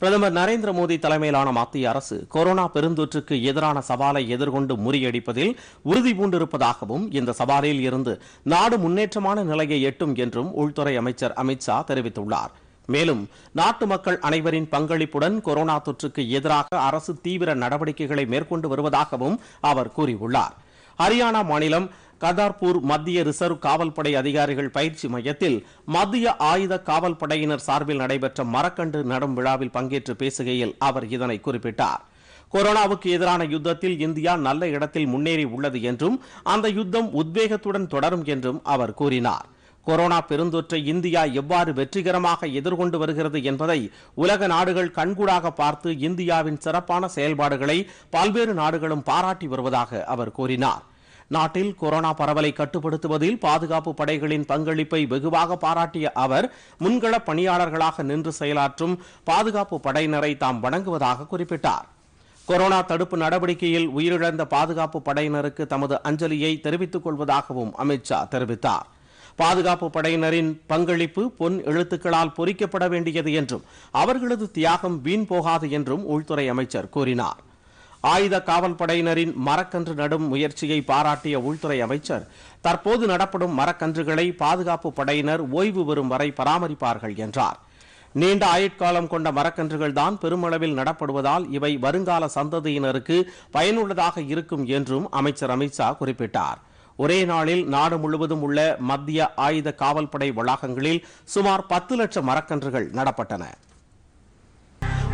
பிரதமர் நரேந்திர மோடி தலைமையிலான மத்திய அரசு கொரோனா பெருந்தொற்றுக்கு எதிரான சவாலை எதிர்கொண்டு முறியடிப்பதில் உறுதி பூண்டிருப்பதாகவும் இந்த சவாலில் இருந்து நாடு முன்னேற்றமான நிலையை எட்டும் என்றும் உள்துறை அமைச்சர் அமித்ஷா தெரிவித்துள்ளார் மேலும் நாட்டு மக்கள் அனைவரின் பங்களிப்புடன் கொரோனா தொற்றுக்கு எதிராக அரசு தீவிர நடவடிக்கைகளை மேற்கொண்டு வருவதாகவும் அவர் கூறியுள்ளார் ஹரியானா மாநிலம் கதார்பூர் மத்திய ரிசர்வ் காவல்படை அதிகாரிகள் பயிற்சி மையத்தில் மத்திய ஆயுத காவல் படையினர் சார்பில் நடைபெற்ற மரக்கன்று நடும் விழாவில் பங்கேற்று பேசுகையில் அவர் இதனை குறிப்பிட்டார் கொரோனாவுக்கு எதிரான யுத்தத்தில் இந்தியா நல்ல இடத்தில் முன்னேறி உள்ளது என்றும் அந்த யுத்தம் உத்வேகத்துடன் தொடரும் என்றும் அவர் கூறினார் கொரோனா பெருந்தொற்றை இந்தியா எவ்வாறு வெற்றிகரமாக எதிர்கொண்டு வருகிறது என்பதை உலக நாடுகள் கண்கூடாக பார்த்து இந்தியாவின் சிறப்பான செயல்பாடுகளை பல்வேறு நாடுகளும் பாராட்டி வருவதாக அவர் கூறினார் நாட்டில் கொரோனா பரவலை கட்டுப்படுத்துவதில் பாதுகாப்பு படைகளின் பங்களிப்பை வெகுவாக பாராட்டிய அவர் முன்கள பணியாளர்களாக நின்று செயலாற்றும் பாதுகாப்பு படையினரை தாம் வணங்குவதாக குறிப்பிட்டார் கொரோனா தடுப்பு நடவடிக்கையில் உயிரிழந்த பாதுகாப்பு படையினருக்கு தமது அஞ்சலியை தெரிவித்துக் கொள்வதாகவும் அமித்ஷா தெரிவித்தார் பாதுகாப்பு படையினரின் பங்களிப்பு பொன் எழுத்துக்களால் பொறிக்கப்பட வேண்டியது என்றும் அவர்களது தியாகம் வீண் போகாது என்றும் உள்துறை அமைச்சர் கூறினார் ஆயுத காவல் படையினரின் மரக்கன்று நடும் முயற்சியை பாராட்டிய உள்துறை அமைச்சர் தற்போது நடப்படும் மரக்கன்றுகளை பாதுகாப்பு படையினர் ஓய்வு பெறும் வரை பராமரிப்பார்கள் என்றார் நீண்ட ஆயுட்காலம் கொண்ட மரக்கன்றுகள் தான் பெருமளவில் நடப்படுவதால் இவை வருங்கால சந்ததியினருக்கு பயனுள்ளதாக இருக்கும் என்றும் அமைச்சர் அமித்ஷா குறிப்பிட்டார் ஒரே நாளில் நாடு முழுவதும் உள்ள மத்திய ஆயுத காவல்படை வளாகங்களில் சுமார் பத்து லட்சம் மரக்கன்றுகள் நடப்பட்டன